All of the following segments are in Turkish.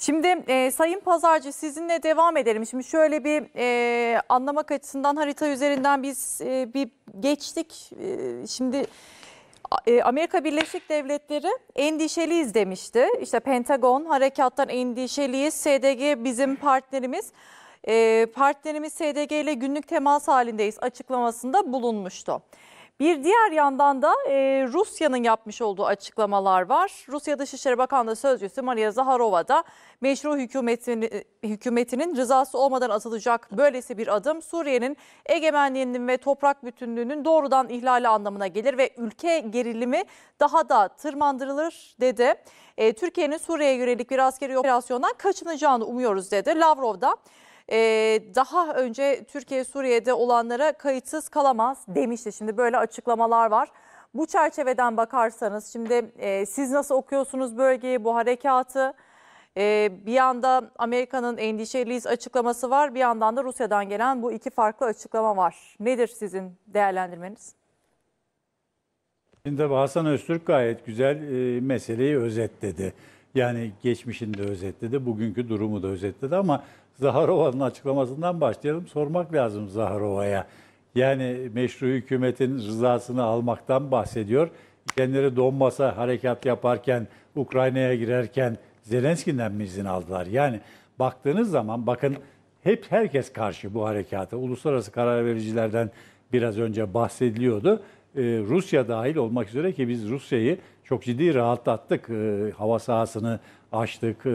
Şimdi e, Sayın Pazarcı sizinle devam edelim. Şimdi şöyle bir e, anlamak açısından harita üzerinden biz e, bir geçtik. E, şimdi e, Amerika Birleşik Devletleri endişeliyiz demişti. İşte Pentagon harekattan endişeliyiz. SDG bizim partnerimiz. E, partnerimiz SDG ile günlük temas halindeyiz açıklamasında bulunmuştu. Bir diğer yandan da e, Rusya'nın yapmış olduğu açıklamalar var. Rusya Dışişleri Bakanlığı Sözcüsü Maria Zaharova da meşru hükümetin, hükümetinin rızası olmadan atılacak böylesi bir adım Suriye'nin egemenliğinin ve toprak bütünlüğünün doğrudan ihlali anlamına gelir ve ülke gerilimi daha da tırmandırılır dedi. E, Türkiye'nin Suriye'ye yönelik bir askeri operasyondan kaçınacağını umuyoruz dedi. Lavrov da e, daha önce Türkiye Suriye'de olanlara kayıtsız kalamaz demişti. Şimdi böyle açıklamalar var. Bu çerçeveden bakarsanız şimdi e, siz nasıl okuyorsunuz bölgeyi, bu harekatı? E, bir yanda Amerika'nın endişeliyiz açıklaması var, bir yandan da Rusya'dan gelen bu iki farklı açıklama var. Nedir sizin değerlendirmeniz? Şimdi tabii Hasan Öztürk gayet güzel e, meseleyi özetledi. Yani geçmişini de özetledi, bugünkü durumu da özetledi ama Zaharova'nın açıklamasından başlayalım. Sormak lazım Zaharova'ya. Yani meşru hükümetin rızasını almaktan bahsediyor. Kendileri Donbas'a harekat yaparken, Ukrayna'ya girerken Zelenski'den mi izin aldılar? Yani baktığınız zaman bakın hep herkes karşı bu harekata. Uluslararası karar vericilerden biraz önce bahsediliyordu. Ee, Rusya dahil olmak üzere ki biz Rusya'yı çok ciddi rahatlattık. E, hava sahasını açtık e,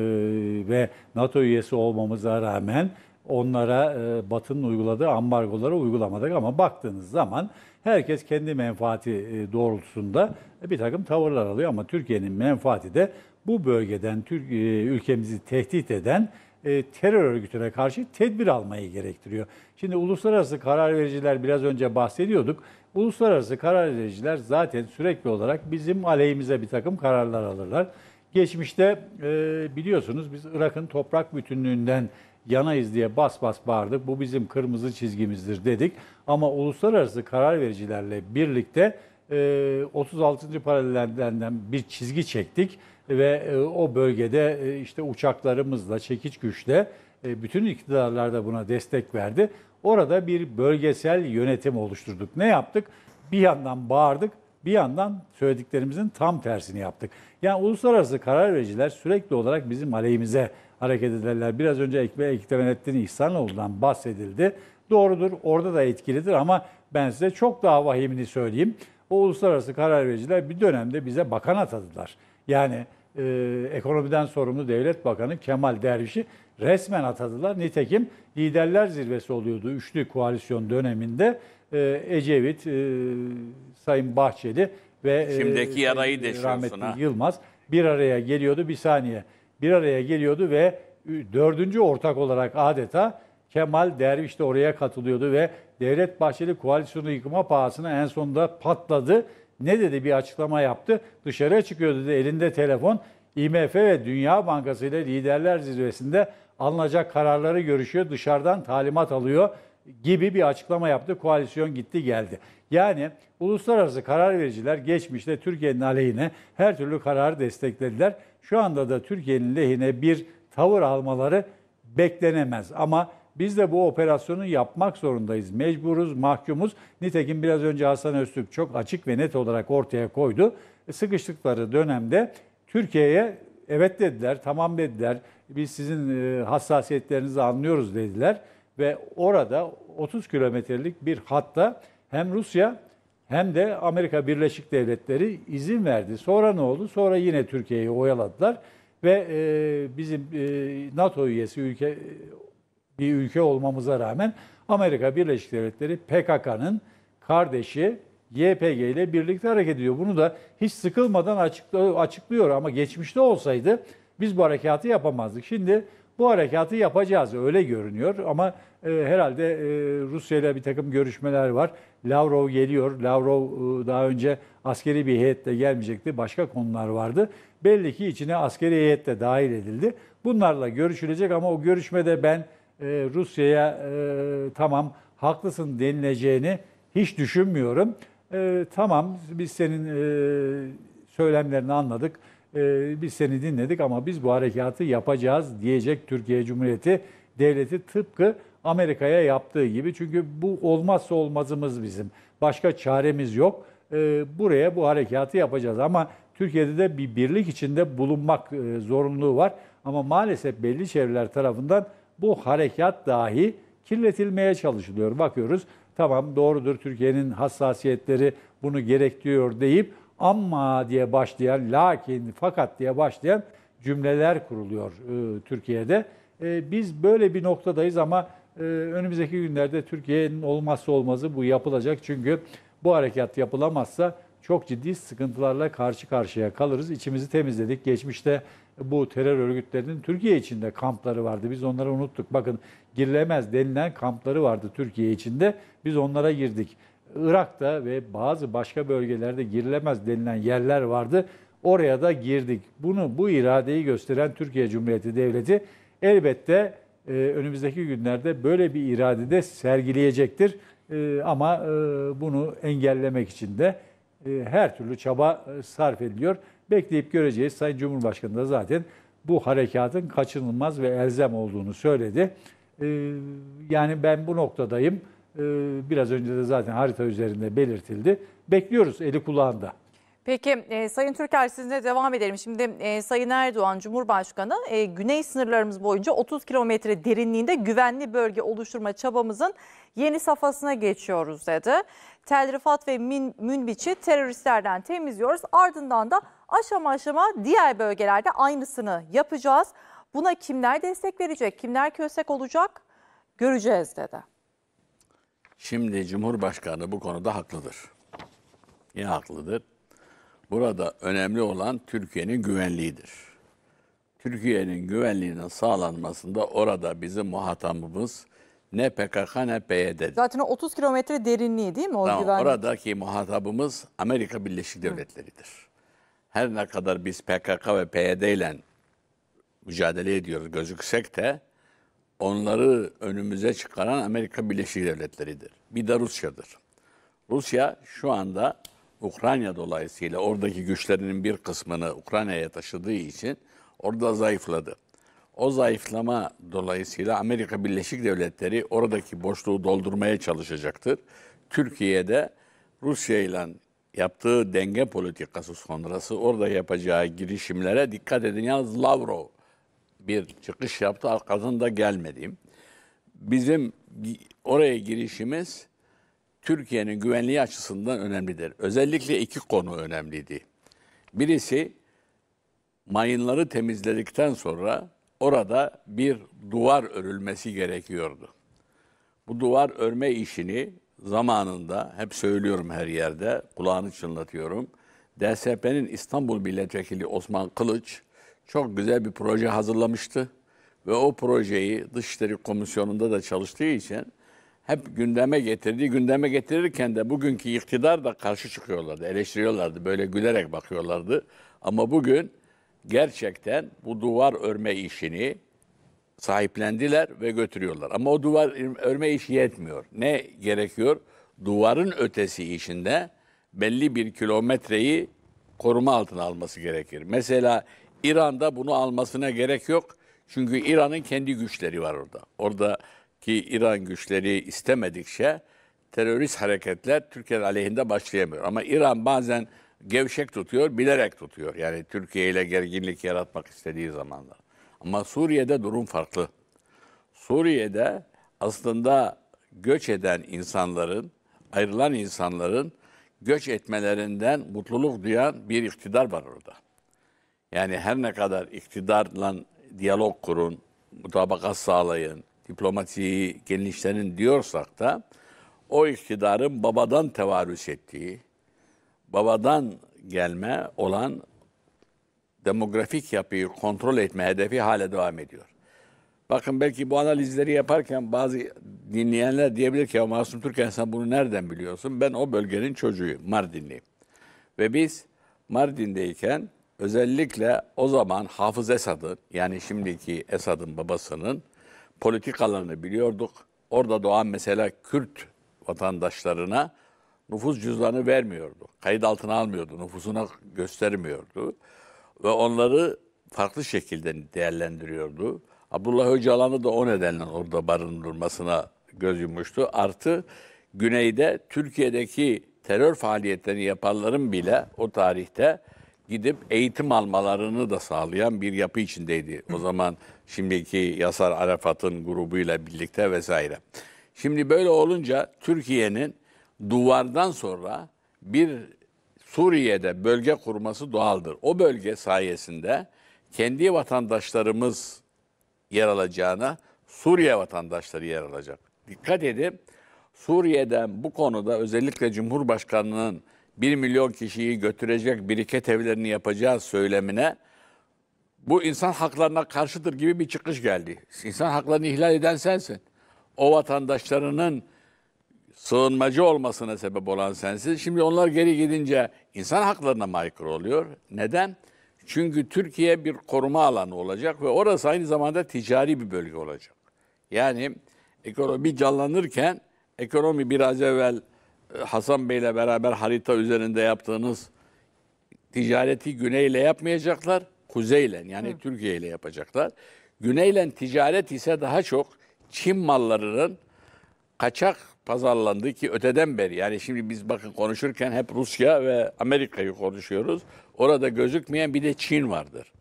ve NATO üyesi olmamıza rağmen onlara e, Batı'nın uyguladığı ambargoları uygulamadık ama baktığınız zaman herkes kendi menfaati e, doğrultusunda e, bir takım tavırlar alıyor ama Türkiye'nin menfaati de bu bölgeden Türk e, ülkemizi tehdit eden e, terör örgütüne karşı tedbir almayı gerektiriyor. Şimdi uluslararası karar vericiler biraz önce bahsediyorduk. Uluslararası karar vericiler zaten sürekli olarak bizim aleyhimize bir takım kararlar alırlar. Geçmişte e, biliyorsunuz biz Irak'ın toprak bütünlüğünden yanayız diye bas bas bağırdık. Bu bizim kırmızı çizgimizdir dedik. Ama uluslararası karar vericilerle birlikte 36. Ee, paralelden bir çizgi çektik ve e, o bölgede e, işte uçaklarımızla, çekiç güçle e, bütün iktidarlar da buna destek verdi. Orada bir bölgesel yönetim oluşturduk. Ne yaptık? Bir yandan bağırdık, bir yandan söylediklerimizin tam tersini yaptık. Yani uluslararası karar vericiler sürekli olarak bizim aleyhimize hareket ederler. Biraz önce Ekmeğe İktimenettin İhsanoğlu'dan bahsedildi. Doğrudur, orada da etkilidir ama ben size çok daha vahimini söyleyeyim o uluslararası karar vericiler bir dönemde bize bakan atadılar. Yani e, ekonomiden sorumlu devlet bakanı Kemal Derviş'i resmen atadılar. Nitekim liderler zirvesi oluyordu üçlü koalisyon döneminde. E, Ecevit, e, Sayın Bahçeli ve e, Şimdiki yarayı e, rahmetli ha. Yılmaz bir araya geliyordu. Bir saniye. Bir araya geliyordu ve dördüncü ortak olarak adeta Kemal Derviş de oraya katılıyordu ve Devlet Bahçeli koalisyonu yıkma pahasına en sonunda patladı. Ne dedi bir açıklama yaptı. Dışarıya çıkıyor dedi elinde telefon. IMF ve Dünya Bankası ile liderler zirvesinde alınacak kararları görüşüyor. Dışarıdan talimat alıyor gibi bir açıklama yaptı. Koalisyon gitti geldi. Yani uluslararası karar vericiler geçmişte Türkiye'nin aleyhine her türlü kararı desteklediler. Şu anda da Türkiye'nin lehine bir tavır almaları beklenemez. Ama biz de bu operasyonu yapmak zorundayız. Mecburuz, mahkumuz. Nitekim biraz önce Hasan Öztürk çok açık ve net olarak ortaya koydu. E, sıkıştıkları dönemde Türkiye'ye evet dediler, tamam dediler. Biz sizin e, hassasiyetlerinizi anlıyoruz dediler ve orada 30 kilometrelik bir hatta hem Rusya hem de Amerika Birleşik Devletleri izin verdi. Sonra ne oldu? Sonra yine Türkiye'yi oyaladılar ve e, bizim NATO üyesi ülke bir ülke olmamıza rağmen Amerika Birleşik Devletleri PKK'nın kardeşi YPG ile birlikte hareket ediyor. Bunu da hiç sıkılmadan açıklıyor ama geçmişte olsaydı biz bu harekatı yapamazdık. Şimdi bu harekatı yapacağız öyle görünüyor ama e, herhalde e, Rusya ile bir takım görüşmeler var. Lavrov geliyor. Lavrov e, daha önce askeri bir heyetle gelmeyecekti. Başka konular vardı. Belli ki içine askeri heyet de dahil edildi. Bunlarla görüşülecek ama o görüşmede ben e, Rusya'ya e, tamam haklısın denileceğini hiç düşünmüyorum. E, tamam biz senin e, söylemlerini anladık, e, biz seni dinledik ama biz bu harekatı yapacağız diyecek Türkiye Cumhuriyeti devleti tıpkı Amerika'ya yaptığı gibi. Çünkü bu olmazsa olmazımız bizim. Başka çaremiz yok. E, buraya bu harekatı yapacağız ama Türkiye'de de bir birlik içinde bulunmak e, zorunluluğu var. Ama maalesef belli çevreler tarafından bu harekat dahi kirletilmeye çalışılıyor. Bakıyoruz tamam doğrudur Türkiye'nin hassasiyetleri bunu gerektiriyor deyip ama diye başlayan lakin fakat diye başlayan cümleler kuruluyor e, Türkiye'de. E, biz böyle bir noktadayız ama e, önümüzdeki günlerde Türkiye'nin olmazsa olmazı bu yapılacak. Çünkü bu harekat yapılamazsa çok ciddi sıkıntılarla karşı karşıya kalırız. İçimizi temizledik. Geçmişte bu terör örgütlerinin Türkiye içinde kampları vardı. Biz onları unuttuk. Bakın girilemez denilen kampları vardı Türkiye içinde. Biz onlara girdik. Irak'ta ve bazı başka bölgelerde girilemez denilen yerler vardı. Oraya da girdik. Bunu bu iradeyi gösteren Türkiye Cumhuriyeti Devleti elbette e, önümüzdeki günlerde böyle bir irade de sergileyecektir. E, ama e, bunu engellemek için de e, her türlü çaba sarf ediliyor. Bekleyip göreceğiz. Sayın Cumhurbaşkanı da zaten bu harekatın kaçınılmaz ve elzem olduğunu söyledi. Ee, yani ben bu noktadayım. Ee, biraz önce de zaten harita üzerinde belirtildi. Bekliyoruz eli kulağında. Peki e, Sayın Türker sizinle devam edelim. Şimdi e, Sayın Erdoğan Cumhurbaşkanı e, güney sınırlarımız boyunca 30 kilometre derinliğinde güvenli bölge oluşturma çabamızın yeni safhasına geçiyoruz dedi. Tel Rifat ve Min, Münbiç'i teröristlerden temizliyoruz ardından da aşama aşama diğer bölgelerde aynısını yapacağız. Buna kimler destek verecek, kimler köstek olacak göreceğiz dedi. Şimdi Cumhurbaşkanı bu konuda haklıdır. Yine haklıdır. Burada önemli olan Türkiye'nin güvenliğidir. Türkiye'nin güvenliğinin sağlanmasında orada bizim muhatabımız ne PKK ne PYD. Zaten 30 kilometre derinliği değil mi o tamam, güvenlik? Oradaki muhatabımız Amerika Birleşik Devletleri'dir. Hı her ne kadar biz PKK ve PYD ile mücadele ediyoruz gözüksek de onları önümüze çıkaran Amerika Birleşik Devletleri'dir. Bir de Rusya'dır. Rusya şu anda Ukrayna dolayısıyla oradaki güçlerinin bir kısmını Ukrayna'ya taşıdığı için orada zayıfladı. O zayıflama dolayısıyla Amerika Birleşik Devletleri oradaki boşluğu doldurmaya çalışacaktır. Türkiye'de Rusya ile yaptığı denge politikası sonrası orada yapacağı girişimlere dikkat edin. Yalnız Lavrov bir çıkış yaptı arkadan da gelmedim. Bizim oraya girişimiz Türkiye'nin güvenliği açısından önemlidir. Özellikle iki konu önemliydi. Birisi mayınları temizledikten sonra orada bir duvar örülmesi gerekiyordu. Bu duvar örme işini zamanında hep söylüyorum her yerde, kulağını çınlatıyorum. DSP'nin İstanbul Milletvekili Osman Kılıç çok güzel bir proje hazırlamıştı. Ve o projeyi Dışişleri Komisyonu'nda da çalıştığı için hep gündeme getirdi. Gündeme getirirken de bugünkü iktidar da karşı çıkıyorlardı, eleştiriyorlardı. Böyle gülerek bakıyorlardı. Ama bugün gerçekten bu duvar örme işini sahiplendiler ve götürüyorlar. Ama o duvar örme işi yetmiyor. Ne gerekiyor? Duvarın ötesi işinde belli bir kilometreyi koruma altına alması gerekir. Mesela İran'da bunu almasına gerek yok. Çünkü İran'ın kendi güçleri var orada. Oradaki İran güçleri istemedikçe terörist hareketler Türkiye aleyhinde başlayamıyor. Ama İran bazen gevşek tutuyor, bilerek tutuyor. Yani Türkiye ile gerginlik yaratmak istediği zamanlar. Ama Suriye'de durum farklı. Suriye'de aslında göç eden insanların, ayrılan insanların göç etmelerinden mutluluk duyan bir iktidar var orada. Yani her ne kadar iktidarla diyalog kurun, mutabakat sağlayın, diplomatiyi genişlenin diyorsak da o iktidarın babadan tevarüs ettiği, babadan gelme olan demografik yapıyı kontrol etme hedefi hala devam ediyor. Bakın belki bu analizleri yaparken bazı dinleyenler diyebilir ki ya Masum Türken sen bunu nereden biliyorsun? Ben o bölgenin çocuğuyum, Mardinliyim. Ve biz Mardin'deyken özellikle o zaman Hafız Esad'ın yani şimdiki Esad'ın babasının politikalarını biliyorduk. Orada doğan mesela Kürt vatandaşlarına nüfus cüzdanı vermiyordu. Kayıt altına almıyordu, nüfusuna göstermiyordu ve onları farklı şekilde değerlendiriyordu. Abdullah Öcalan'ı da o nedenle orada barındırmasına göz yummuştu. Artı güneyde Türkiye'deki terör faaliyetlerini yapanların bile o tarihte gidip eğitim almalarını da sağlayan bir yapı içindeydi. O zaman şimdiki Yasar Arafat'ın grubuyla birlikte vesaire. Şimdi böyle olunca Türkiye'nin duvardan sonra bir Suriye'de bölge kurması doğaldır. O bölge sayesinde kendi vatandaşlarımız yer alacağına Suriye vatandaşları yer alacak. Dikkat edin Suriye'den bu konuda özellikle Cumhurbaşkanı'nın 1 milyon kişiyi götürecek biriket evlerini yapacağız söylemine bu insan haklarına karşıdır gibi bir çıkış geldi. İnsan haklarını ihlal eden sensin. O vatandaşlarının sığınmacı olmasına sebep olan sensin. Şimdi onlar geri gidince insan haklarına mı oluyor? Neden? Çünkü Türkiye bir koruma alanı olacak ve orası aynı zamanda ticari bir bölge olacak. Yani ekonomi canlanırken ekonomi biraz evvel e, Hasan Bey'le beraber harita üzerinde yaptığınız ticareti güneyle yapmayacaklar, kuzeyle yani Hı. Türkiye ile yapacaklar. Güneyle ticaret ise daha çok Çin mallarının kaçak pazarlandı ki öteden beri yani şimdi biz bakın konuşurken hep Rusya ve Amerika'yı konuşuyoruz. Orada gözükmeyen bir de Çin vardır.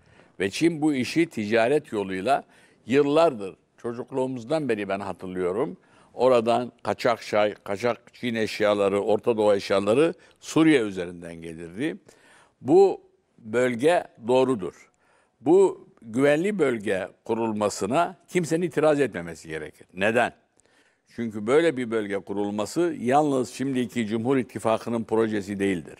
Ve Çin bu işi ticaret yoluyla yıllardır çocukluğumuzdan beri ben hatırlıyorum. Oradan kaçak çay, kaçak Çin eşyaları, Orta Doğu eşyaları Suriye üzerinden gelirdi. Bu bölge doğrudur. Bu güvenli bölge kurulmasına kimsenin itiraz etmemesi gerekir. Neden? Çünkü böyle bir bölge kurulması yalnız şimdiki Cumhur İttifakı'nın projesi değildir.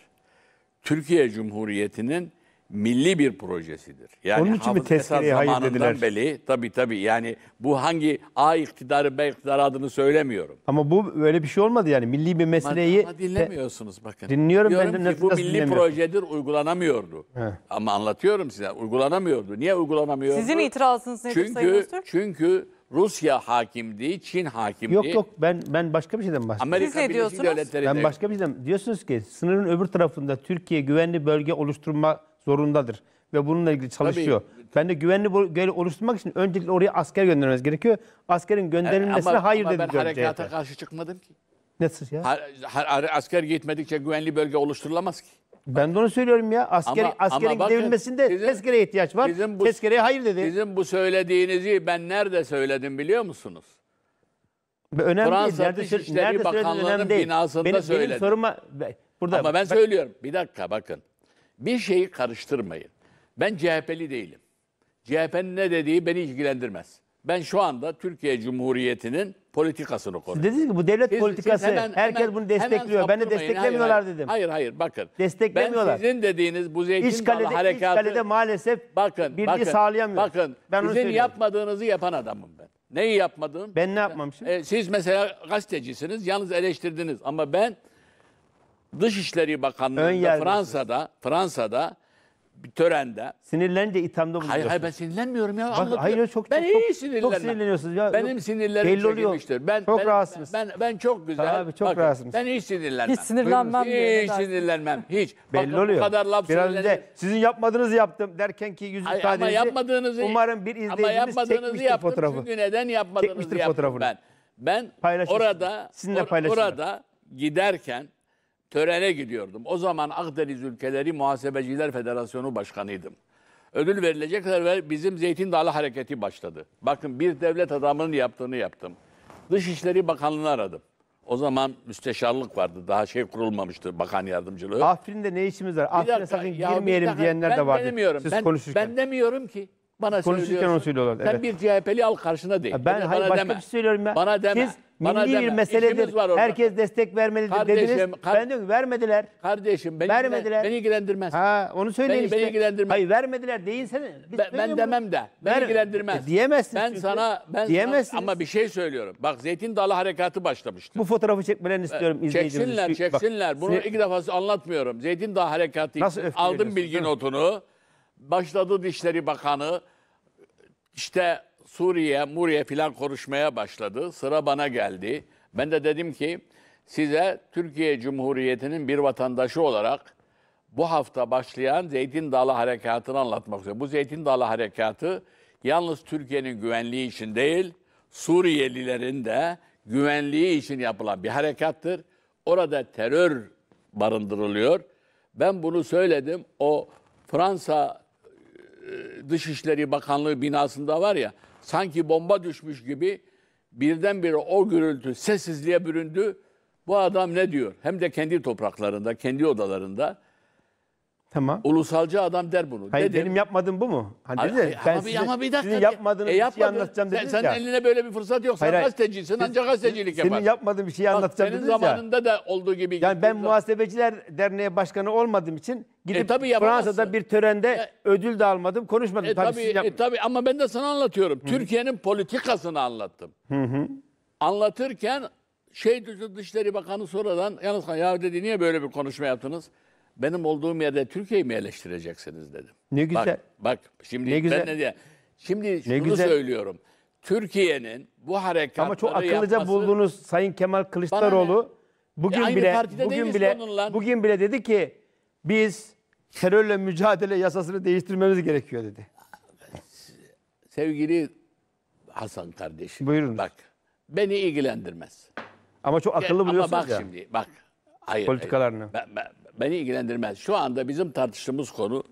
Türkiye Cumhuriyeti'nin milli bir projesidir. Yani Onun için mi tezkereye hayır dediler? Beri, tabii tabii yani bu hangi A iktidarı B iktidarı adını söylemiyorum. Ama bu böyle bir şey olmadı yani milli bir meseleyi... Ama, ama dinlemiyorsunuz bakın. Dinliyorum Diyorum ben de ki, bu milli projedir uygulanamıyordu. He. Ama anlatıyorum size uygulanamıyordu. Niye uygulanamıyordu? Sizin itirazınız nedir çünkü, Sayın Öztürk? Çünkü Rusya hakimdi, Çin hakimdi. Yok yok ben ben başka bir şeyden bahsediyorum. Siz Amerika ne Birleşik Devletleri Ben başka bir şeyden diyorsunuz ki sınırın öbür tarafında Türkiye güvenli bölge oluşturma zorundadır ve bununla ilgili çalışıyor. Ben de güvenli bölge oluşturmak için öncelikle oraya asker göndermemiz gerekiyor. Askerin gönderilmesine e, Ama- hayır ama ben harekata CHP. karşı çıkmadım ki. Nasıl ya? Har- har- asker gitmedikçe güvenli bölge oluşturulamaz ki. Ben de onu söylüyorum ya. Askeri, Ama- askerin ama devrilmesinde bizim- tezkereye ihtiyaç var. bizim bu- tezkereye hayır dedi. Sizin bu söylediğinizi ben nerede söyledim biliyor musunuz? önemli Fransa değil. Nerede, söyle- Dışişleri nerede Bakanlığı'nın binasında benim, benim soruma... Burada, Ama ben bak- söylüyorum. Bir dakika bakın. Bir şeyi karıştırmayın. Ben CHP'li değilim. CHP'nin ne dediği beni ilgilendirmez. Ben şu anda Türkiye Cumhuriyeti'nin politikasını konuşuyorum. Dediniz ki bu devlet siz, politikası. Siz hemen, Herkes hemen, bunu destekliyor. Ben de desteklemiyorlar hayır, dedim. Hayır hayır bakın. Desteklemiyorlar. Ben sizin dediğiniz bu zeytin dalı harekatı. İç kalede maalesef bakın, birliği bakın, sağlayamıyor. Bakın ben sizin söylüyorum. yapmadığınızı yapan adamım ben. Neyi yapmadım? Ben ne yapmamışım? E, siz mesela gazetecisiniz, yalnız eleştirdiniz ama ben Dışişleri Bakanlığı'nda Fransa'da Fransa'da bir törende. Sinirlenince ithamda bulunuyorsunuz. Hayır hayır ben sinirlenmiyorum ya. Bak, hayır çok ben çok, iyi sinirlenmem. Çok sinirleniyorsunuz ya. Benim sinirlerim belli çekilmiştir. Oluyor. Ben, çok ben, rahatsınız. Ben, ben, ben çok güzel. Abi çok Bakın, rahatsınız. Ben hiç sinirlenmem. Hiç sinirlenmem. Hiç sinirlenmem. Hiç. Belli Bakın, oluyor. Bu kadar laf Biraz önce sizin yapmadığınızı yaptım derken ki yüz ifadenizi. Ama yapmadığınızı. Umarım bir izleyicimiz ama yapmadığınızı çekmiştir fotoğrafı. Çünkü neden yapmadığınızı çekmiştir yaptım fotoğrafını. ben. Ben orada, sizinle or, orada giderken törene gidiyordum. O zaman Akdeniz Ülkeleri Muhasebeciler Federasyonu Başkanıydım. Ödül verilecekler ve bizim Zeytin Dalı Hareketi başladı. Bakın bir devlet adamının yaptığını yaptım. Dışişleri Bakanlığı'nı aradım. O zaman müsteşarlık vardı. Daha şey kurulmamıştı bakan yardımcılığı. Afrin'de ne işimiz var? Bir Afrin'e dakika, sakın girmeyelim dakika, diyenler de vardı. Demiyorum. Siz ben, konuşurken. Ben demiyorum ki. Bana Konuşurken onu söylüyorlar. Sen Evet. bir CHP'li al karşına değil. ben Bana hayır, başka deme. bir şey söylüyorum ya. Bana deme. Siz Bana milli deme. bir meseledir. var Herkes destek vermelidir Kardeşim, dediniz. kar- ben diyorum ki vermediler. Kardeşim beni, Vermediler. beni ilgilendirmez. Ha onu söyleyin Beni- işte. beni ilgilendirmez. Hayır vermediler Deyin sen. Ben, ben söylüyoruz. demem de. Beni Ver- ilgilendirmez. E, diyemezsiniz Ben çünkü. sana ben Diyemezsiniz. Sana, ama bir şey söylüyorum. Bak Zeytin Dalı harekatı başlamıştı. Bu fotoğrafı çekmelerini e, istiyorum izleyicilerimiz. Çeksinler, Bak, çeksinler. Bunu size- ilk defa anlatmıyorum. Zeytin Dalı harekatı. Nasıl için Aldım bilgi değil mi? notunu başladı Dışişleri Bakanı işte Suriye, Muriye filan konuşmaya başladı. Sıra bana geldi. Ben de dedim ki size Türkiye Cumhuriyeti'nin bir vatandaşı olarak bu hafta başlayan Zeytin Dalı Harekatı'nı anlatmak üzere. Bu Zeytin Dalı Harekatı yalnız Türkiye'nin güvenliği için değil, Suriyelilerin de güvenliği için yapılan bir harekattır. Orada terör barındırılıyor. Ben bunu söyledim. O Fransa e, Dışişleri Bakanlığı binasında var ya sanki bomba düşmüş gibi birdenbire o gürültü sessizliğe büründü. Bu adam ne diyor? Hem de kendi topraklarında, kendi odalarında. Tamam. Ulusalcı adam der bunu. Hayır Dedim. benim yapmadığım bu mu? Hani dedi ya, ben ama, size, ama bir dakika. Sizin yapmadığınız e, yapmadın. bir şey anlatacağım dediniz sen, ya. Senin eline böyle bir fırsat yok. Sen gazetecisin ancak gazetecilik senin yapar. Senin yapmadığın bir şeyi Bak, anlatacağım dediniz ya. Senin zamanında da olduğu gibi. Yani ben Muhasebeciler Derneği Başkanı olmadığım için gidip e, Fransa'da bir törende e, ödül de almadım. Konuşmadım. E, tabii, tabii, e, tabii ama ben de sana anlatıyorum. Türkiye'nin politikasını anlattım. Hı hı. Anlatırken şey Dışişleri Bakanı sonradan yalnız ya dedi niye böyle bir konuşma yaptınız? benim olduğum yerde Türkiye'yi mi eleştireceksiniz dedim. Ne güzel. Bak, bak şimdi ne güzel. ben ne diye. Şimdi şunu ne güzel. söylüyorum. Türkiye'nin bu harekatları Ama çok akıllıca yapması, buldunuz Sayın Kemal Kılıçdaroğlu. Bugün bile bugün bile bugün bile dedi ki biz terörle mücadele yasasını değiştirmemiz gerekiyor dedi. Sevgili Hasan kardeşim. Buyurun. Bak beni ilgilendirmez. Ama çok akıllı buluyorsunuz ya. Ama bak ya. şimdi bak. Hayır, Politikalarını. Hayır. Ben, ben, Beni ilgilendirmez. Şu anda bizim tartıştığımız konu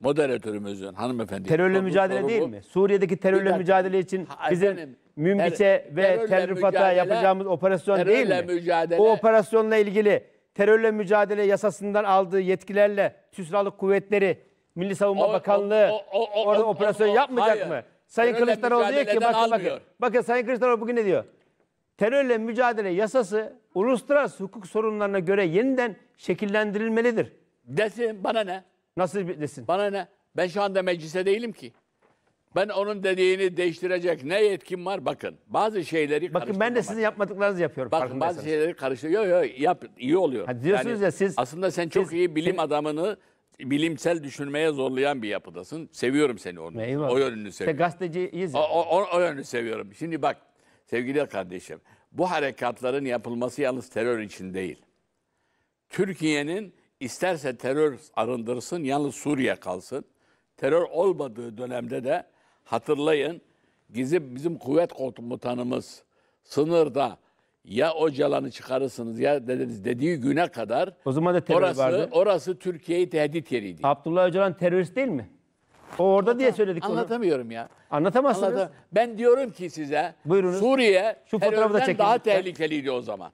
moderatörümüzün hanımefendi. Terörle mücadele konu değil mi? Suriye'deki terörle dakika, mücadele için bizim efendim, Münbiç'e ve Telrifat'a yapacağımız operasyon değil mi? Mücadele, o operasyonla ilgili terörle mücadele yasasından aldığı yetkilerle Türk Kuvvetleri Milli Savunma o, Bakanlığı o, o, o, orada o, operasyon o, o, yapmayacak hayır. mı? Sayın Kılıçdaroğlu diyor ki bakın bakın. Bakın Sayın Kılıçdaroğlu bugün ne diyor? terörle mücadele yasası uluslararası hukuk sorunlarına göre yeniden şekillendirilmelidir. Desin bana ne? Nasıl bir- desin? Bana ne? Ben şu anda meclise değilim ki. Ben onun dediğini değiştirecek ne yetkim var? Bakın bazı şeyleri Bakın ben de sizin yapmadıklarınızı yapıyorum. Bakın bazı şeyleri karıştırıyor. Yok yok yap, iyi oluyor. Ha, diyorsunuz ya siz- Aslında sen çok siz- iyi bilim adamını bilimsel düşünmeye zorlayan bir yapıdasın. Seviyorum seni onu. O yönünü İşte seviyorum. gazeteciyiz. ya. O, o, o- o yönünü seviyorum. Şimdi bak Sevgili kardeşim, bu harekatların yapılması yalnız terör için değil. Türkiye'nin isterse terör arındırsın, yalnız Suriye kalsın. Terör olmadığı dönemde de hatırlayın, gizli bizim kuvvet komutanımız sınırda ya Öcalan'ı çıkarırsınız ya dediniz dediği güne kadar o zaman da terör orası, vardı. Orası Türkiye'yi tehdit yeriydi. Abdullah Öcalan terörist değil mi? O orada diye söyledik onu. Anlatamıyorum ya. Anlatamazsınız. Anlata- ben diyorum ki size Buyurunuz. Suriye Şu fotoğrafı da terörden çekin daha lütfen. tehlikeliydi o zaman.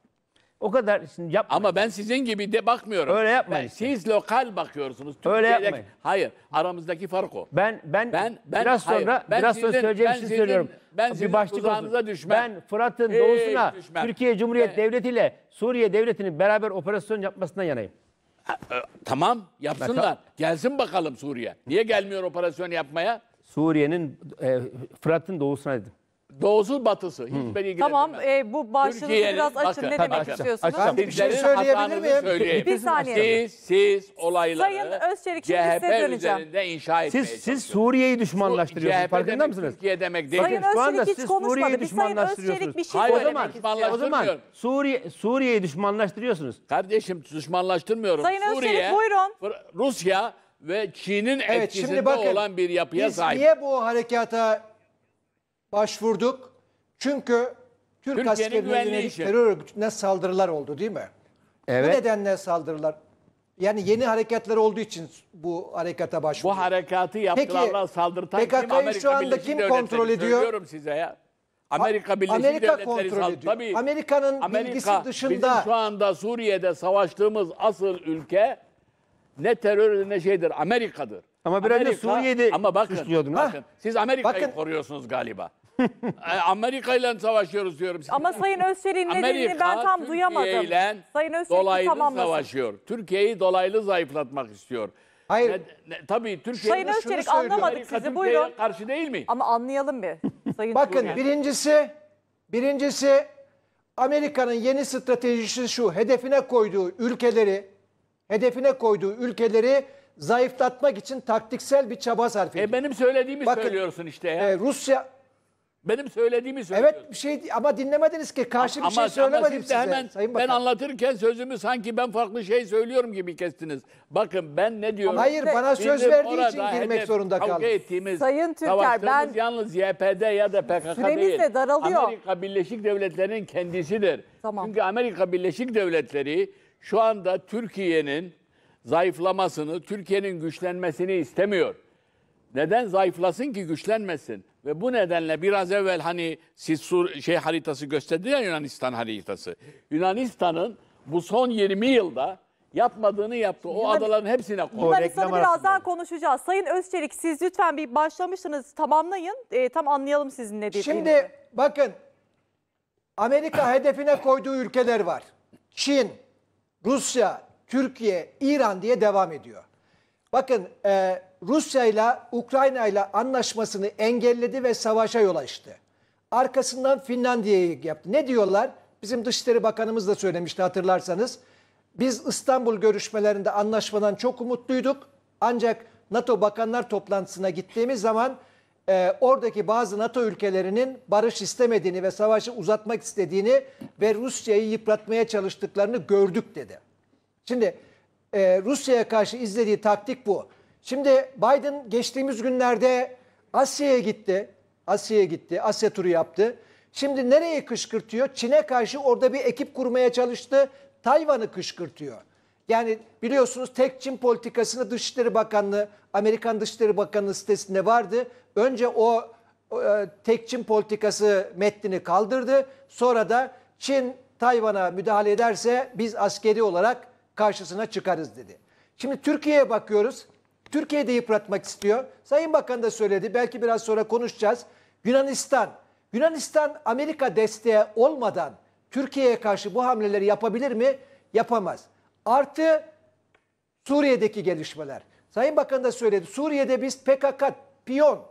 O kadar şimdi yapma. Ama ben sizin gibi de bakmıyorum. Öyle yapmayın işte. Siz lokal bakıyorsunuz. Öyle yapmayın. Hayır, aramızdaki fark o. ben ben, Ben- ben- biraz hayır, sonra ben biraz sonra söyleyeceğim ben söylüyorum. ben sizin tuzağınıza düşmem. Ben Fırat'ın doğusuna düşmem. Türkiye Cumhuriyet Ben- Devleti ile Suriye Devleti'nin beraber operasyon yapmasına yanayım. Ee, tamam yapsınlar. Gelsin bakalım Suriye. Niye gelmiyor operasyon yapmaya? Suriye'nin e, Fırat'ın doğusuna dedim. Doğusu batısı. Hiç hmm. beni Tamam e, bu başlığınızı biraz açın Bakın, ne demek bakın. istiyorsunuz? Açacağım. Bir şey Sizlerin söyleyebilir miyim? söyleyeyim. Bir saniye. Siz, siz olayları Sayın Özçelik, size CHP üzerinde inşa etmeye Siz siz Suriye'yi düşmanlaştırıyorsunuz. CHP Farkında demek mısınız? Türkiye demek değil. Sayın Bakın şu anda Özçelik hiç Suriye'yi konuşmadı. Bir Sayın Özçelik bir şey düşmanlaştırıyorsunuz. şey Hayır, o söylemek istiyor. o zaman Suriye Suriye'yi düşmanlaştırıyorsunuz. Kardeşim düşmanlaştırmıyorum. Sayın Özçelik, buyurun. Rusya ve Çin'in Evet, etkisinde bakın, olan bir yapıya Biz sahip. niye bu harekata başvurduk. Çünkü Türk Türkiye'nin terör örgütüne saldırılar oldu değil mi? Bu Evet. nedenle saldırılar. Yani yeni hareketler olduğu için bu harekata başvurdu. Bu harekatı yaptıranlar saldırtan kim? PKK'yı Amerika şu anda Birleşik kim Devletleri. kontrol ediyor? Söylüyorum size ya. Amerika Birleşik Amerika Devletleri kontrol sal- ediyor. Tabii. Amerika'nın bilgisi dışında- Bizim şu anda Suriye'de savaştığımız asıl ülke ne terör ne şeydir Amerika'dır. Ama biraz da Suriye'de ama bakın, suçluyordunuz. bakın, Siz Amerika'yı Bakın. koruyorsunuz galiba. E, Amerika ile savaşıyoruz diyorum size. Ama Sayın Özçelik'in ne dediğini ben tam duyamadım. ile Sayın Özçelik dolaylı tamamlasın. savaşıyor. Türkiye'yi dolaylı zayıflatmak istiyor. Hayır. Ne, ne, tabii Türkiye Sayın Özçelik anlamadık Amerika sizi buyurun. karşı değil mi? Ama anlayalım bir Sayın Bakın Turgay. birincisi birincisi Amerika'nın yeni stratejisi şu. Hedefine koyduğu ülkeleri hedefine koyduğu ülkeleri zayıflatmak için taktiksel bir çaba sarf e, ediyor. E benim söylediğimi Bakın, söylüyorsun işte ya. E, Rusya benim söylediğimi söylüyorsun. Evet bir şey ama dinlemediniz ki. Karşı bir şey söylemedim size. Hemen, Sayın ben anlatırken sözümü sanki ben farklı şey söylüyorum gibi kestiniz. Bakın ben ne diyorum? Hayır bana Bizim söz verdiği için girmek zorunda kaldım. Sayın Türker, ben- yalnız YPD ya da PKK Süremiz değil. de daralıyor. Amerika Birleşik Devletleri'nin kendisidir. Tamam. Çünkü Amerika Birleşik Devletleri şu anda Türkiye'nin zayıflamasını, Türkiye'nin güçlenmesini istemiyor. Neden zayıflasın ki güçlenmesin? Ve bu nedenle biraz evvel hani siz sur, şey haritası gösterdi ya Yunanistan haritası. Yunanistan'ın bu son 20 yılda yapmadığını yaptı. O Yunan, adaların hepsine konu. Yunanistan'ı birazdan konuşacağız. Sayın Özçelik siz lütfen bir başlamıştınız tamamlayın. E, tam anlayalım sizin ne dediğinizi. Şimdi bakın Amerika hedefine koyduğu ülkeler var. Çin, Rusya, Türkiye, İran diye devam ediyor. Bakın e, Rusya ile Ukrayna ile anlaşmasını engelledi ve savaşa yol açtı. Arkasından Finlandiya'yı yaptı. Ne diyorlar? Bizim Dışişleri Bakanımız da söylemişti hatırlarsanız. Biz İstanbul görüşmelerinde anlaşmadan çok umutluyduk. Ancak NATO Bakanlar Toplantısı'na gittiğimiz zaman e, oradaki bazı NATO ülkelerinin barış istemediğini ve savaşı uzatmak istediğini ve Rusya'yı yıpratmaya çalıştıklarını gördük dedi. Şimdi e, Rusya'ya karşı izlediği taktik bu. Şimdi Biden geçtiğimiz günlerde Asya'ya gitti. Asya'ya gitti. Asya turu yaptı. Şimdi nereye kışkırtıyor? Çin'e karşı orada bir ekip kurmaya çalıştı. Tayvan'ı kışkırtıyor. Yani biliyorsunuz tek Çin politikasını Dışişleri Bakanlığı, Amerikan Dışişleri Bakanlığı sitesinde vardı. Önce o e, tek Çin politikası metnini kaldırdı. Sonra da Çin Tayvan'a müdahale ederse biz askeri olarak karşısına çıkarız dedi. Şimdi Türkiye'ye bakıyoruz. Türkiye'de yıpratmak istiyor. Sayın Bakan da söyledi. Belki biraz sonra konuşacağız. Yunanistan. Yunanistan Amerika desteği olmadan Türkiye'ye karşı bu hamleleri yapabilir mi? Yapamaz. Artı Suriye'deki gelişmeler. Sayın Bakan da söyledi. Suriye'de biz PKK, piyon,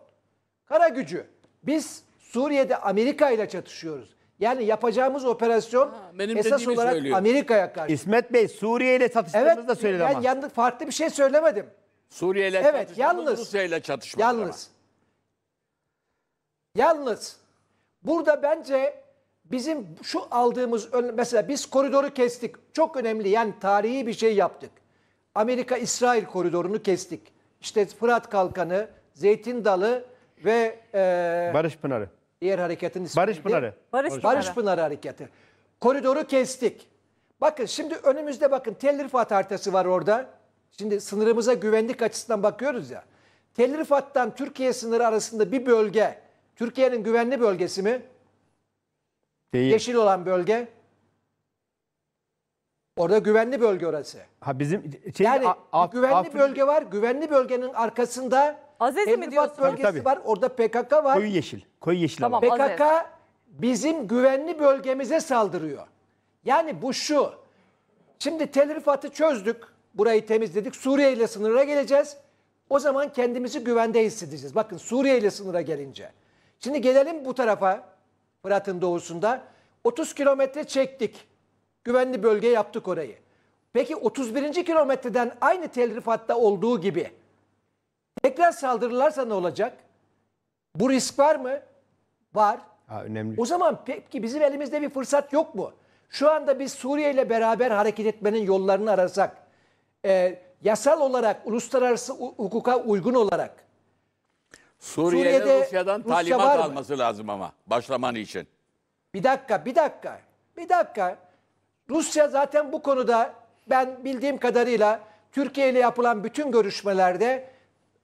kara gücü. Biz Suriye'de Amerika ile çatışıyoruz. Yani yapacağımız operasyon ha, benim esas olarak Amerika'ya karşı. İsmet Bey Suriye ile çatıştığımızı evet, da söyledi ben ama. Yandık, farklı bir şey söylemedim. Suriye ile evet, yalnız, Rusya ile çatışmadı Yalnız. Ama. Yalnız. Burada bence bizim şu aldığımız mesela biz koridoru kestik. Çok önemli yani tarihi bir şey yaptık. Amerika-İsrail koridorunu kestik. İşte Fırat Kalkanı, Zeytin Dalı ve... E, Barış Pınarı. Diğer hareketin ismi Barış Pınarı. Barış, Barış Pınarı. hareketi. Koridoru kestik. Bakın şimdi önümüzde bakın Tel Rifat haritası var orada. Şimdi sınırımıza güvenlik açısından bakıyoruz ya. Tel Rifat'tan Türkiye sınırı arasında bir bölge Türkiye'nin güvenli bölgesi mi? Değil. Yeşil olan bölge. Orada güvenli bölge orası. Ha bizim şey, yani Af güvenli Af bölge var. Güvenli bölgenin arkasında Azezi mi diyorsun? bölgesi Tabii, tabii. var. Orada PKK var. Koyu yeşil. Koyu yeşil Tamam. PKK bizim güvenli bölgemize saldırıyor. Yani bu şu. Şimdi Tel Rifat'ı çözdük. Burayı temizledik. Suriye ile sınıra geleceğiz. O zaman kendimizi güvende hissedeceğiz. Bakın Suriye ile sınıra gelince. Şimdi gelelim bu tarafa. Fırat'ın doğusunda. 30 kilometre çektik. Güvenli bölge yaptık orayı. Peki 31. kilometreden aynı Tel Rifat'ta olduğu gibi Tekrar saldırırlarsa ne olacak? Bu risk var mı? Var. Ha, önemli. O zaman peki bizim elimizde bir fırsat yok mu? Şu anda biz Suriye ile beraber hareket etmenin yollarını arasak, e, yasal olarak, uluslararası hukuka uygun olarak. Suriye'de, Suriye'de Rusya'dan Rusya talimat alması lazım ama başlaman için. Bir dakika, bir dakika, bir dakika. Rusya zaten bu konuda ben bildiğim kadarıyla Türkiye ile yapılan bütün görüşmelerde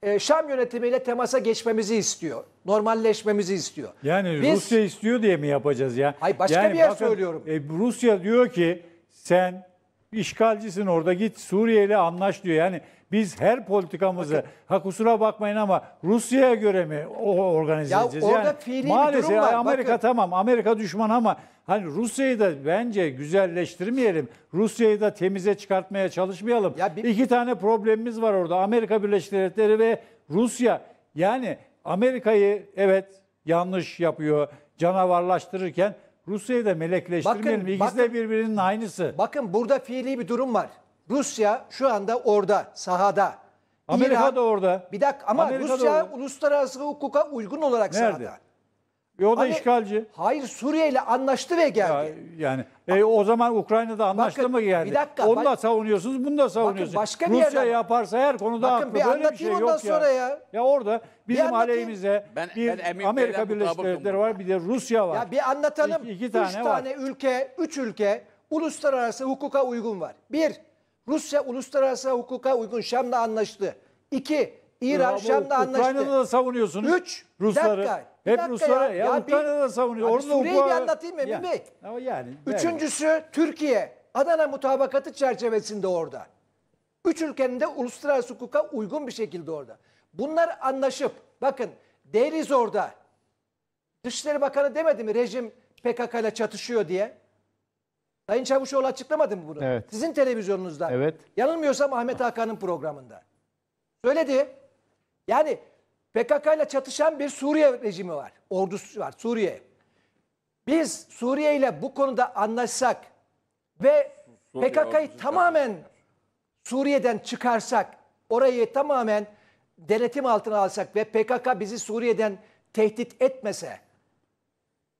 e, Şam yönetimiyle temasa geçmemizi istiyor. Normalleşmemizi istiyor. Yani Biz, Rusya istiyor diye mi yapacağız ya? Hayır başka yani bir yer bakın, söylüyorum. E, Rusya diyor ki sen işgalcisin orada git Suriye ile anlaş diyor. Yani biz her politikamızı Bakın, ha kusura bakmayın ama Rusya'ya göre mi o organize ya edeceğiz? Orada yani fiili maalesef bir durum var. Amerika Bakın. tamam Amerika düşman ama hani Rusya'yı da bence güzelleştirmeyelim. Rusya'yı da temize çıkartmaya çalışmayalım. Ya bir... İki tane problemimiz var orada. Amerika Birleşik Devletleri ve Rusya. Yani Amerika'yı evet yanlış yapıyor canavarlaştırırken Rusya'yı da melekleştirmeyelim. Bakın, İkisi bakın, de birbirinin aynısı. Bakın burada fiili bir durum var. Rusya şu anda orada, sahada. Amerika İran, da orada. Bir dakika ama Amerika Rusya uluslararası hukuka uygun olarak Nerede? sahada. E o da Hani- işgalci. Hayır Suriye ile anlaştı ve geldi. Ya, Yani e, o zaman Ukrayna'da anlaştı Bakın, mı geldi? bir dakika, Onu da savunuyorsunuz, bunu da savunuyorsunuz. başka bir Rusya yerden- yaparsa her konuda Bakın, haklı. bir Böyle bir şey yok ondan ya. sonra ya. orada bizim anlatayım. aleyhimize Ben- bir Emin Amerika Birleşik Devletleri var, bir de Rusya var. Ya bir anlatalım. İki- iki tane üç var. tane ülke, üç ülke uluslararası hukuka uygun var. Bir, Rusya uluslararası hukuka uygun Şam'la anlaştı. İki, İran ee, Bravo. Şam'da anlaştı. Ukrayna'da da savunuyorsunuz. Üç. Rusları. Dakika, Hep dakika Ruslara. Ya, ya Ukrayna'da da savunuyor. Orada Suriye'yi bir anlatayım mı, ya. yani. Üçüncüsü belki. Türkiye. Adana mutabakatı çerçevesinde orada. Üç ülkenin de uluslararası hukuka uygun bir şekilde orada. Bunlar anlaşıp bakın deriz orada. Dışişleri Bakanı demedi mi rejim PKK ile çatışıyor diye? Sayın Çavuşoğlu açıklamadı mı bunu? Evet. Sizin televizyonunuzda. Evet. Yanılmıyorsam Ahmet Hakan'ın programında. Söyledi. Yani PKK ile çatışan bir Suriye rejimi var. Ordusu var Suriye. Biz Suriye ile bu konuda anlaşsak ve PKK'yı tamamen Suriye'den çıkarsak, orayı tamamen denetim altına alsak ve PKK bizi Suriye'den tehdit etmese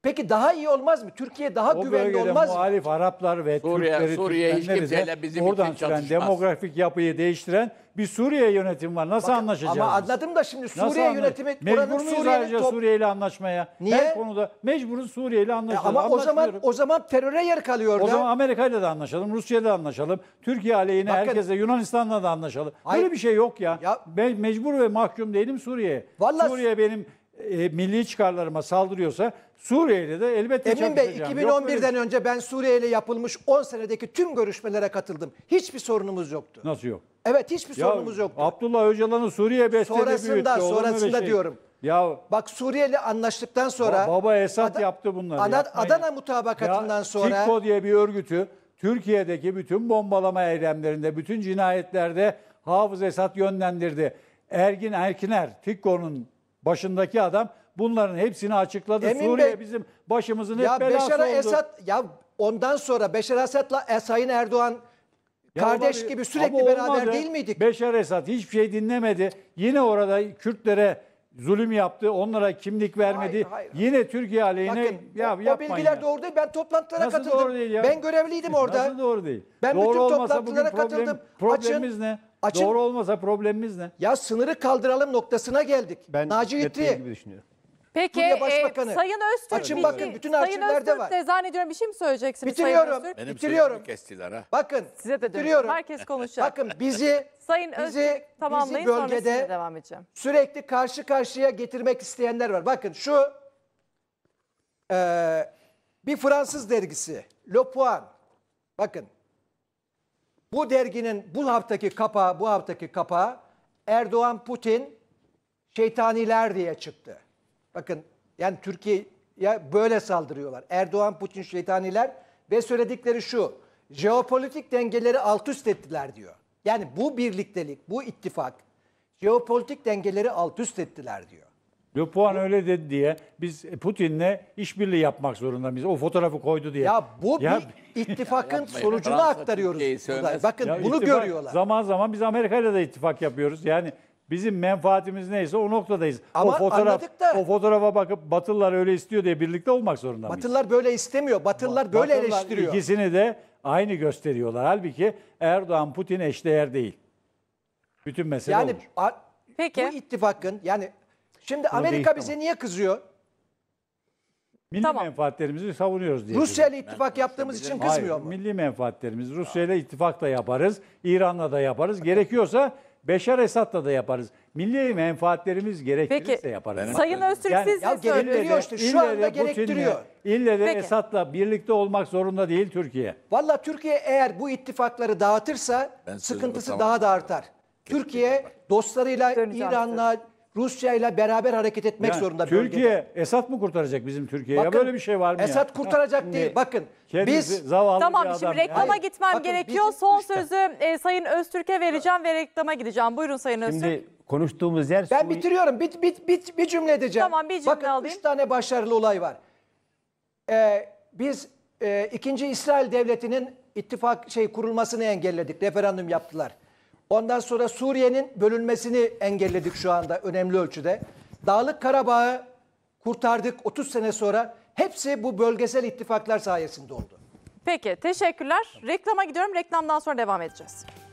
Peki daha iyi olmaz mı? Türkiye daha o güvenli olmaz mı? muhalif Araplar ve Suriye, Türkleri Suriye Türkmenler ise oradan süren demografik yapıyı değiştiren bir Suriye yönetimi var. Nasıl Bakın, anlaşacağız? Ama anladım da şimdi Suriye Nasıl yönetimi Mecbur oranın muyuz ayrıca top... Suriye ile anlaşmaya? Niye? Her konuda mecburuz Suriye ile anlaşmaya. ama o zaman o zaman teröre yer kalıyor O da. zaman Amerika ile de anlaşalım, Rusya ile anlaşalım, Türkiye aleyhine herkese herkesle, Yunanistan'la da anlaşalım. Hayır. Böyle bir şey yok ya. Ya- ben mecbur ve mahkum değilim Suriye. Vallahi- Suriye benim e, milli çıkarlarıma saldırıyorsa Suriye'yle de elbette Emin Bey çalışacağım. Yok 2011'den şey. önce ben Suriyeyle yapılmış 10 senedeki tüm görüşmelere katıldım. Hiçbir sorunumuz yoktu. Nasıl yok? Evet hiçbir Ya, sorunumuz yoktu. Abdullah Öcalan'ı Suriye besteli büyüttü. Sonrasında sonrasında şey? diyorum. Ya Bak Suriyeli anlaştıktan sonra baba esat Ada- yaptı bunları. Ana- yapmayın. Adana mutabakatından sonra- TİKKO diye bir örgütü Türkiye'deki bütün bombalama eylemlerinde, bütün cinayetlerde Hafız esat yönlendirdi. Ergin Erkiner, TİKKO'nun başındaki adam bunların hepsini açıkladı. Emin Suriye Bey, bizim başımızın hep ya belası Beşar oldu. Esad, ya ondan sonra Beşar Esad'la e, Sayın Erdoğan ya kardeş olmadı, gibi sürekli beraber olmadı. değil miydik? Beşar Esad hiçbir şey dinlemedi. Yine orada Kürtlere zulüm yaptı. Onlara kimlik vermedi. Hayır, hayır. Yine Türkiye aleyhine Bakın, ya o, yapmayın. O bilgiler ya. doğru değil. Ben toplantılara Nasıl katıldım. Doğru değil ya? Ben görevliydim orada. Nasıl doğru değil? Ben doğru bütün toplantılara problem, katıldım. Problemimiz Açın, ne? Açın. Doğru olmasa problemimiz ne? Ya sınırı kaldıralım noktasına geldik. Ben Naci Hütri. gibi düşünüyorum. Peki e, Başbakanı. E, Sayın Öztürk. Açın bakın bütün Sayın arşivlerde var. Sayın zannediyorum bir şey mi söyleyeceksiniz bitiriyorum, Sayın Öztürk? Benim bitiriyorum. kestiler ha. Bakın. Size de bitiriyorum. Herkes konuşacak. bakın bizi Sayın bizi, Öztürk tamamlayın bizi bölgede devam edeceğim. Sürekli karşı karşıya getirmek isteyenler var. Bakın şu e, bir Fransız dergisi Le Puan. Bakın bu derginin bu haftaki kapağı, bu haftaki kapağı Erdoğan Putin şeytaniler diye çıktı. Bakın yani Türkiye'ye böyle saldırıyorlar. Erdoğan Putin şeytaniler ve söyledikleri şu. Jeopolitik dengeleri alt üst ettiler diyor. Yani bu birliktelik, bu ittifak jeopolitik dengeleri alt üst ettiler diyor. Le öyle dedi diye biz Putin'le işbirliği yapmak zorunda mıyız? O fotoğrafı koydu diye. Ya bu Ya- bir ittifakın sonucunu aktarıyoruz. Bakın Ya bunu ittifak- görüyorlar. Zaman zaman biz Amerika ile de ittifak yapıyoruz. Yani bizim menfaatimiz neyse o noktadayız. Ama o fotoğraf da- o fotoğrafa bakıp Batılılar öyle istiyor diye birlikte olmak zorunda mıyız? Batılılar böyle istemiyor. Batılılar böyle Batılılar eleştiriyor. İkisini de aynı gösteriyorlar. Halbuki Erdoğan Putin eşdeğer değil. Bütün mesele yani Yani Peki. bu ittifakın yani Şimdi Bunu Amerika değil, bize tamam. niye kızıyor? Milli Tamam. menfaatlerimizi savunuyoruz diye. Rusya ile ittifak yaptığımız için Hayır, kızmıyor mu? milli menfaatlerimiz. Rusya ile ittifak da yaparız, İran'la da yaparız. Gerekiyorsa Beşar Esad'la da yaparız. Milli menfaatlerimiz gerektirirse Peki, yaparız. Sayın Öztürk Yani- siz Ya ne gerektiriyor işte, şu illa de anda Putin'le, gerektiriyor. ille de Peki. Esad'la birlikte olmak zorunda değil Türkiye. Valla Türkiye eğer bu ittifakları dağıtırsa Ben sıkıntısı daha da artar. Türkiye dostlarıyla Döneceğim İran'la, Rusya ile beraber hareket etmek yani, zorunda. Türkiye bölgede. Esad mı kurtaracak bizim Türkiye'ye? Ya böyle bir şey var mı Esad ya? kurtaracak değil. Bakın biz zavallı Tamam şimdi adam. reklama Hayır. gitmem Bakın, gerekiyor. Bizim, Son sözü e, Sayın Öztürk'e vereceğim ve reklama gideceğim. Buyurun Sayın Öztürk. Şimdi konuştuğumuz yer Ben bitiriyorum. Bit bit bit bir cümle edeceğim. Tamam bir cümle Bakın, alayım. Bakın 3 tane başarılı olay var. Ee, biz e, 2. İsrail devletinin ittifak şey kurulmasını engelledik. Referandum yaptılar. Ondan sonra Suriye'nin bölünmesini engelledik şu anda önemli ölçüde. Dağlık Karabağ'ı kurtardık 30 sene sonra. Hepsi bu bölgesel ittifaklar sayesinde oldu. Peki teşekkürler. Reklama gidiyorum. Reklamdan sonra devam edeceğiz.